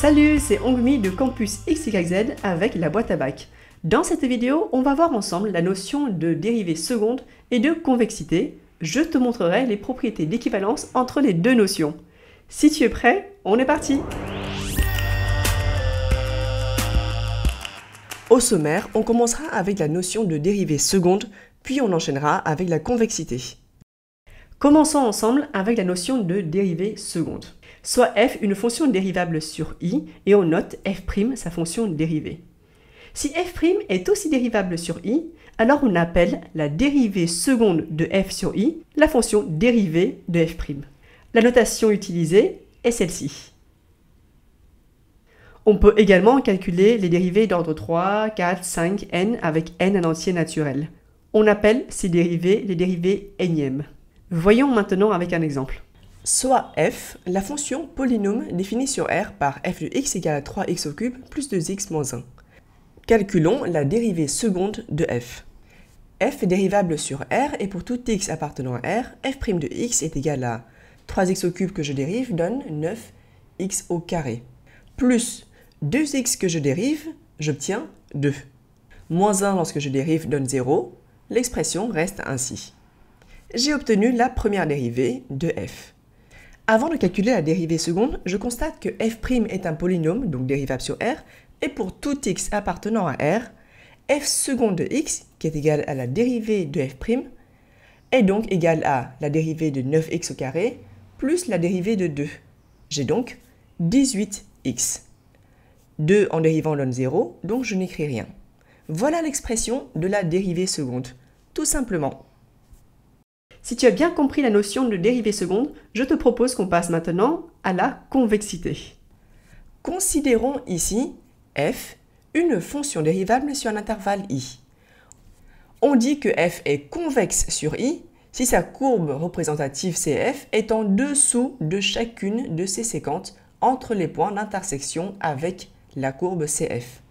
Salut, c'est Ongmi de Campus XYZ avec la boîte à bac. Dans cette vidéo, on va voir ensemble la notion de dérivée seconde et de convexité. Je te montrerai les propriétés d'équivalence entre les deux notions. Si tu es prêt, on est parti Au sommaire, on commencera avec la notion de dérivée seconde, puis on enchaînera avec la convexité. Commençons ensemble avec la notion de dérivée seconde soit f une fonction dérivable sur i, et on note f' sa fonction dérivée. Si f' est aussi dérivable sur i, alors on appelle la dérivée seconde de f sur i la fonction dérivée de f'. La notation utilisée est celle-ci. On peut également calculer les dérivées d'ordre 3, 4, 5, n avec n un entier naturel. On appelle ces dérivées les dérivées énièmes. Voyons maintenant avec un exemple soit f, la fonction polynôme définie sur R par f de x égale à 3x au plus 2x moins 1. Calculons la dérivée seconde de f. f est dérivable sur R et pour tout x appartenant à R, f' de x est égal à 3x au que je dérive donne 9x au carré. Plus 2x que je dérive, j'obtiens 2. Moins 1 lorsque je dérive donne 0, l'expression reste ainsi. J'ai obtenu la première dérivée de f. Avant de calculer la dérivée seconde, je constate que f' est un polynôme, donc dérivable sur r, et pour tout x appartenant à r, f seconde de x, qui est égal à la dérivée de f', est donc égale à la dérivée de 9x au carré plus la dérivée de 2. J'ai donc 18x. 2 en dérivant donne 0, donc je n'écris rien. Voilà l'expression de la dérivée seconde, tout simplement. Si tu as bien compris la notion de dérivée seconde, je te propose qu'on passe maintenant à la convexité. Considérons ici f une fonction dérivable sur un intervalle i. On dit que f est convexe sur i si sa courbe représentative CF est en dessous de chacune de ses séquentes entre les points d'intersection avec la courbe CF.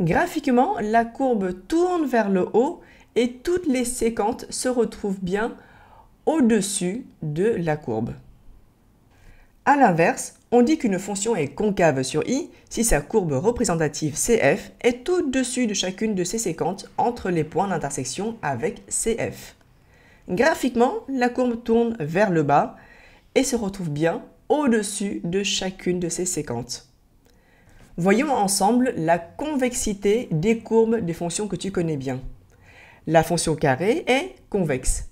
Graphiquement, la courbe tourne vers le haut et toutes les séquentes se retrouvent bien au-dessus de la courbe. A l'inverse, on dit qu'une fonction est concave sur i si sa courbe représentative CF est au-dessus de chacune de ses séquentes entre les points d'intersection avec CF. Graphiquement, la courbe tourne vers le bas et se retrouve bien au-dessus de chacune de ses séquentes. Voyons ensemble la convexité des courbes des fonctions que tu connais bien. La fonction carrée est convexe.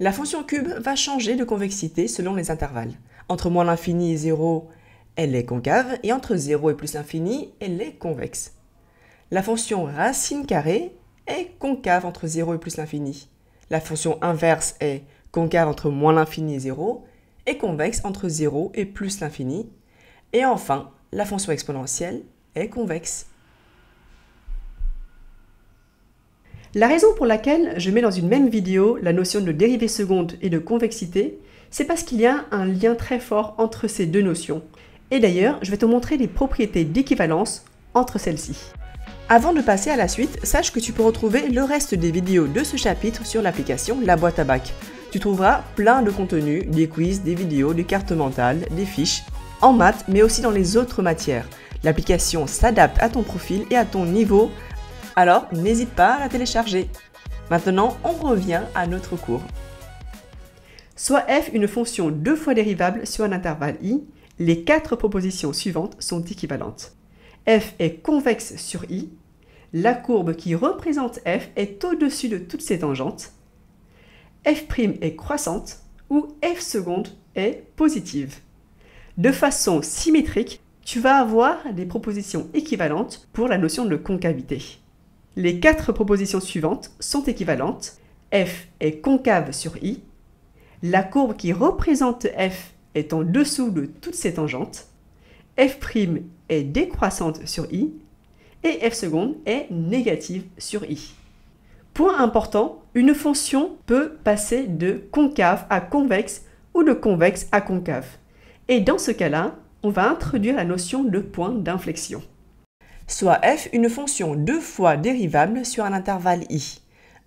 La fonction cube va changer de convexité selon les intervalles. Entre moins l'infini et 0, elle est concave, et entre 0 et plus l'infini, elle est convexe. La fonction racine carrée est concave entre 0 et plus l'infini. La fonction inverse est concave entre moins l'infini et 0, et convexe entre 0 et plus l'infini. Et enfin, la fonction exponentielle est convexe. La raison pour laquelle je mets dans une même vidéo la notion de dérivée seconde et de convexité, c'est parce qu'il y a un lien très fort entre ces deux notions. Et d'ailleurs, je vais te montrer les propriétés d'équivalence entre celles-ci. Avant de passer à la suite, sache que tu peux retrouver le reste des vidéos de ce chapitre sur l'application La Boîte à Bac. Tu trouveras plein de contenus, des quiz, des vidéos, des cartes mentales, des fiches, en maths, mais aussi dans les autres matières. L'application s'adapte à ton profil et à ton niveau alors n'hésite pas à la télécharger. Maintenant, on revient à notre cours. Soit f une fonction deux fois dérivable sur un intervalle i, les quatre propositions suivantes sont équivalentes. f est convexe sur i, la courbe qui représente f est au-dessus de toutes ses tangentes, f' est croissante ou f seconde est positive. De façon symétrique, tu vas avoir des propositions équivalentes pour la notion de concavité. Les quatre propositions suivantes sont équivalentes. F est concave sur I. La courbe qui représente F est en dessous de toutes ses tangentes. F' est décroissante sur I. Et F est négative sur I. Point important, une fonction peut passer de concave à convexe ou de convexe à concave. Et dans ce cas-là, on va introduire la notion de point d'inflexion soit f une fonction deux fois dérivable sur un intervalle i.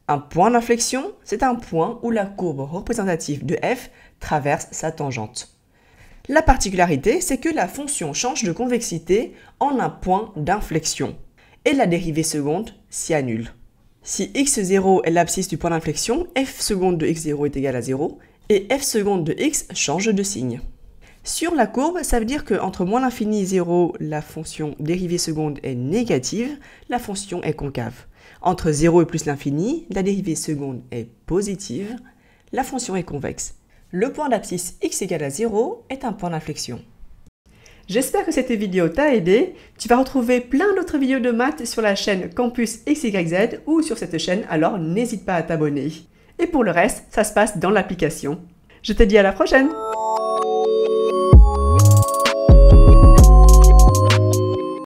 Un point d'inflexion, c'est un point où la courbe représentative de f traverse sa tangente. La particularité, c'est que la fonction change de convexité en un point d'inflexion, et la dérivée seconde s'y annule. Si x0 est l'abscisse du point d'inflexion, f seconde de x0 est égal à 0, et f seconde de x change de signe. Sur la courbe, ça veut dire qu'entre moins l'infini et 0, la fonction dérivée seconde est négative, la fonction est concave. Entre 0 et plus l'infini, la dérivée seconde est positive, la fonction est convexe. Le point d'abscisse x égale à 0 est un point d'inflexion. J'espère que cette vidéo t'a aidé. Tu vas retrouver plein d'autres vidéos de maths sur la chaîne Campus XYZ ou sur cette chaîne, alors n'hésite pas à t'abonner. Et pour le reste, ça se passe dans l'application. Je te dis à la prochaine